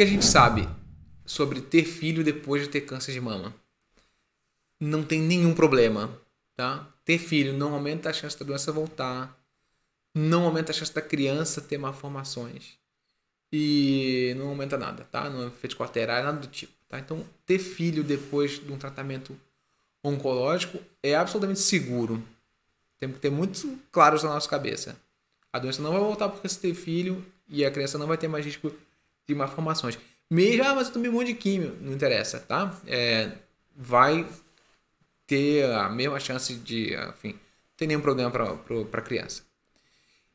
que a gente sabe sobre ter filho depois de ter câncer de mama? Não tem nenhum problema, tá? Ter filho não aumenta a chance da doença voltar, não aumenta a chance da criança ter malformações e não aumenta nada, tá? Não é efeito colateral, nada do tipo, tá? Então, ter filho depois de um tratamento oncológico é absolutamente seguro. Temos que ter muito claro na nossa cabeça. A doença não vai voltar porque você ter filho e a criança não vai ter mais risco de malformações. Mesmo, ah, mas eu tomei um monte de químio. Não interessa, tá? É, vai ter a mesma chance de, enfim, ter nenhum problema para a criança.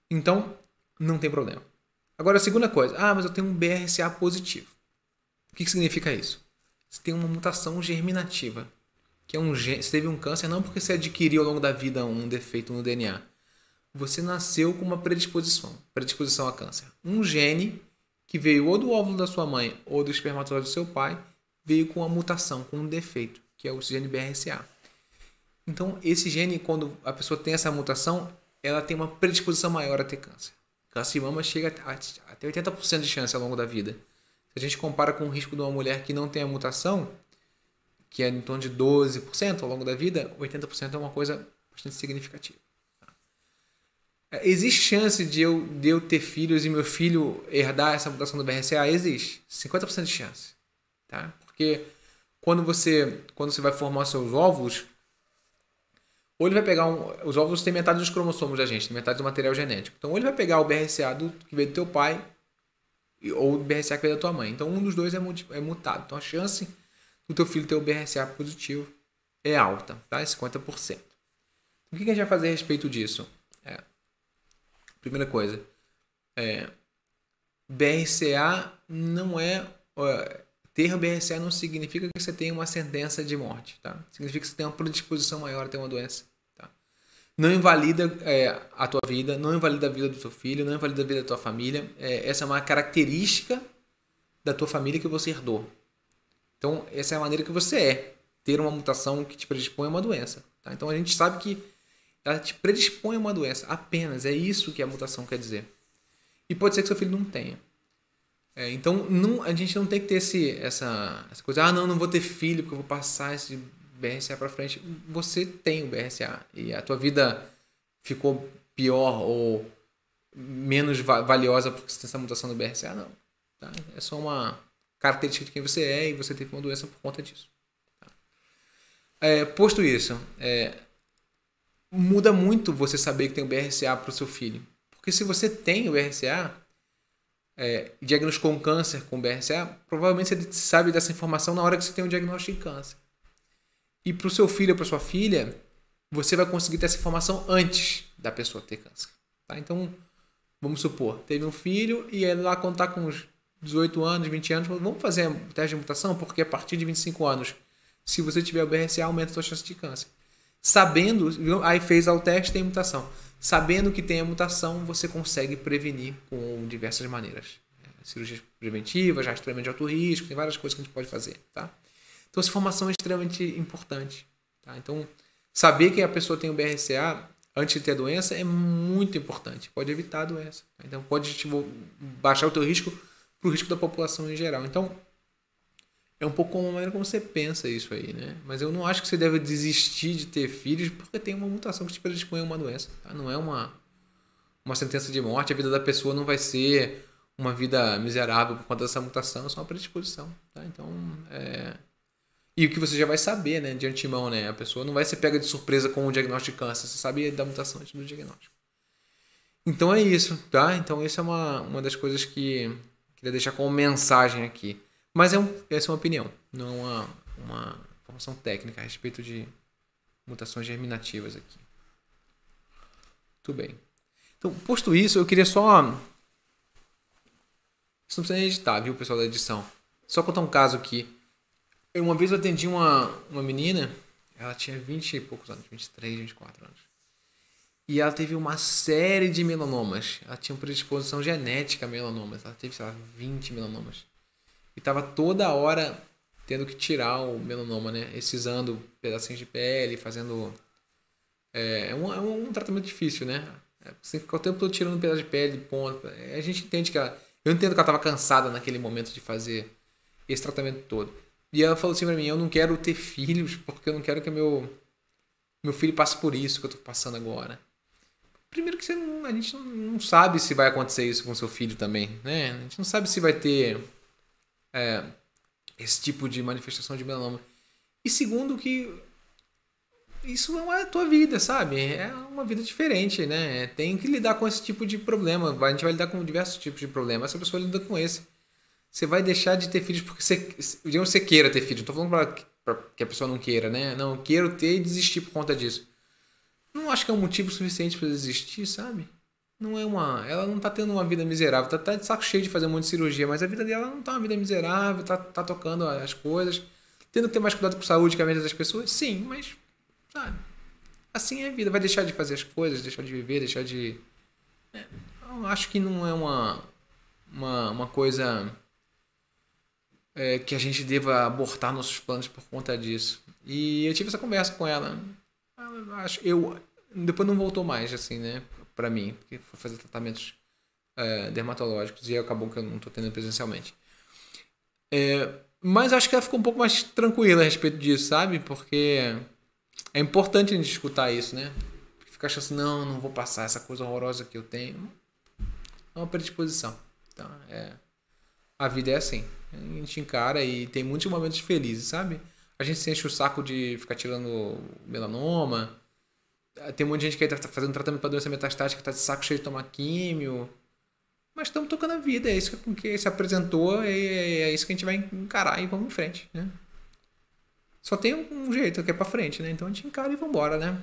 Então, não tem problema. Agora, a segunda coisa. Ah, mas eu tenho um BRCA positivo. O que, que significa isso? Você tem uma mutação germinativa. Que é um gene Você teve um câncer não porque você adquiriu ao longo da vida um defeito no DNA. Você nasceu com uma predisposição, predisposição a câncer. Um gene que veio ou do óvulo da sua mãe ou do espermatozoide do seu pai, veio com uma mutação, com um defeito, que é o gene BRCA. Então, esse gene, quando a pessoa tem essa mutação, ela tem uma predisposição maior a ter câncer. Câncer de mama chega até 80% de chance ao longo da vida. Se a gente compara com o risco de uma mulher que não tem a mutação, que é em torno de 12% ao longo da vida, 80% é uma coisa bastante significativa. Existe chance de eu, de eu ter filhos e meu filho herdar essa mutação do BRCA? Existe. 50% de chance. Tá? Porque quando você, quando você vai formar seus óvulos, ou ele vai pegar um. Os óvulos têm metade dos cromossomos da gente, metade do material genético. Então, ou ele vai pegar o BRCA do, que veio do teu pai, ou o BRCA que veio da tua mãe. Então, um dos dois é, é mutado. Então, a chance do teu filho ter o BRCA positivo é alta, tá? É 50%. O que a gente vai fazer a respeito disso? É, Primeira coisa, é, BRCA não é. Ter BRCA não significa que você tem uma sentença de morte, tá? Significa que você tem uma predisposição maior a ter uma doença. Tá? Não invalida é, a tua vida, não invalida a vida do teu filho, não invalida a vida da tua família. É, essa é uma característica da tua família que você herdou. Então, essa é a maneira que você é, ter uma mutação que te predispõe a uma doença. Tá? Então, a gente sabe que ela te predispõe a uma doença apenas. É isso que a mutação quer dizer. E pode ser que seu filho não tenha. É, então não, a gente não tem que ter esse, essa, essa coisa, ah, não, não vou ter filho porque eu vou passar esse BRCA para frente. Você tem o BRCA e a tua vida ficou pior ou menos valiosa porque você tem essa mutação do BRCA, não. Tá? É só uma característica de quem você é e você teve uma doença por conta disso. Tá? É, posto isso, é, muda muito você saber que tem o BRCA para o seu filho. Porque se você tem o BRCA, é, diagnosticou um câncer com BRCA, provavelmente você sabe dessa informação na hora que você tem o um diagnóstico de câncer. E para o seu filho ou para sua filha, você vai conseguir ter essa informação antes da pessoa ter câncer. Tá? Então, vamos supor, teve um filho e ele lá contar tá com uns 18 anos, 20 anos, vamos fazer o teste de mutação, porque a partir de 25 anos, se você tiver o BRCA, aumenta a sua chance de câncer. Sabendo, aí fez o teste tem mutação. Sabendo que tem a mutação, você consegue prevenir com diversas maneiras. É, cirurgias preventivas, rastreamento de alto risco, tem várias coisas que a gente pode fazer, tá? Então, essa formação é extremamente importante, tá? Então, saber que a pessoa tem o BRCA antes de ter a doença é muito importante. Pode evitar a doença. Tá? Então, pode tipo, baixar o teu risco para o risco da população em geral. Então, é um pouco como a maneira como você pensa isso aí, né? Mas eu não acho que você deve desistir de ter filhos porque tem uma mutação que te predispõe a uma doença. Tá? Não é uma, uma sentença de morte. A vida da pessoa não vai ser uma vida miserável por conta dessa mutação. É só uma predisposição, tá? Então, é... E o que você já vai saber, né? De antemão, né? A pessoa não vai ser pega de surpresa com o diagnóstico de câncer. Você sabe da mutação antes do diagnóstico. Então é isso, tá? Então isso é uma, uma das coisas que queria deixar como mensagem aqui. Mas é um, essa é uma opinião, não é uma, uma informação técnica a respeito de mutações germinativas aqui. Muito bem. Então, posto isso, eu queria só. Isso não precisa nem editar, viu, pessoal da edição? Só contar um caso aqui. uma vez eu atendi uma, uma menina, ela tinha 20 e poucos anos, 23, 24 anos. E ela teve uma série de melanomas. Ela tinha predisposição genética a melanomas. Ela teve, sei lá, 20 melanomas e tava toda hora tendo que tirar o melanoma, né? Excisando pedacinhos de pele, fazendo. É, é, um, é um tratamento difícil, né? É, você fica o tempo todo tirando um pedaço de pele, de ponta. É, a gente entende que ela. Eu entendo que ela estava cansada naquele momento de fazer esse tratamento todo. E ela falou assim para mim: Eu não quero ter filhos porque eu não quero que meu, meu filho passe por isso que eu estou passando agora. Primeiro que você não, a gente não sabe se vai acontecer isso com seu filho também, né? A gente não sabe se vai ter é, esse tipo de manifestação de melanoma. E segundo, que isso não é a tua vida, sabe? É uma vida diferente, né? É, tem que lidar com esse tipo de problema. A gente vai lidar com diversos tipos de problemas. Essa pessoa lida com esse. Você vai deixar de ter filhos porque você, digamos, você queira ter filhos. Não tô falando pra, pra, que a pessoa não queira, né? Não, quero ter e desistir por conta disso. Não acho que é um motivo suficiente para desistir, sabe? não é uma. Ela não tá tendo uma vida miserável, tá, tá de saco cheio de fazer um monte de cirurgia, mas a vida dela não tá uma vida miserável, tá, tá tocando as coisas. Tendo que ter mais cuidado com a saúde que a média das pessoas, sim, mas, sabe? Assim é a vida. Vai deixar de fazer as coisas, deixar de viver, deixar de. É, eu acho que não é uma, uma, uma coisa é, que a gente deva abortar nossos planos por conta disso. E eu tive essa conversa com ela. ela acho, eu, depois não voltou mais, assim, né? para mim, porque foi fazer tratamentos eh, dermatológicos e acabou que eu não estou tendo presencialmente. É, mas acho que ela ficou um pouco mais tranquila a respeito disso, sabe? Porque é importante a gente escutar isso, né? Ficar achando assim, não, não vou passar essa coisa horrorosa que eu tenho. É uma predisposição. Então, é, a vida é assim. A gente encara e tem muitos momentos felizes, sabe? A gente se enche o saco de ficar tirando melanoma, ah, tem um monte de gente que está fazendo tratamento para doença metastática, está de saco cheio de tomar químio. Mas estamos tocando a vida, é isso com que se apresentou, é, é, é isso que a gente vai encarar e vamos em frente, né? Só tem um jeito, que é para frente, né? Então a gente encara e vamos embora, né?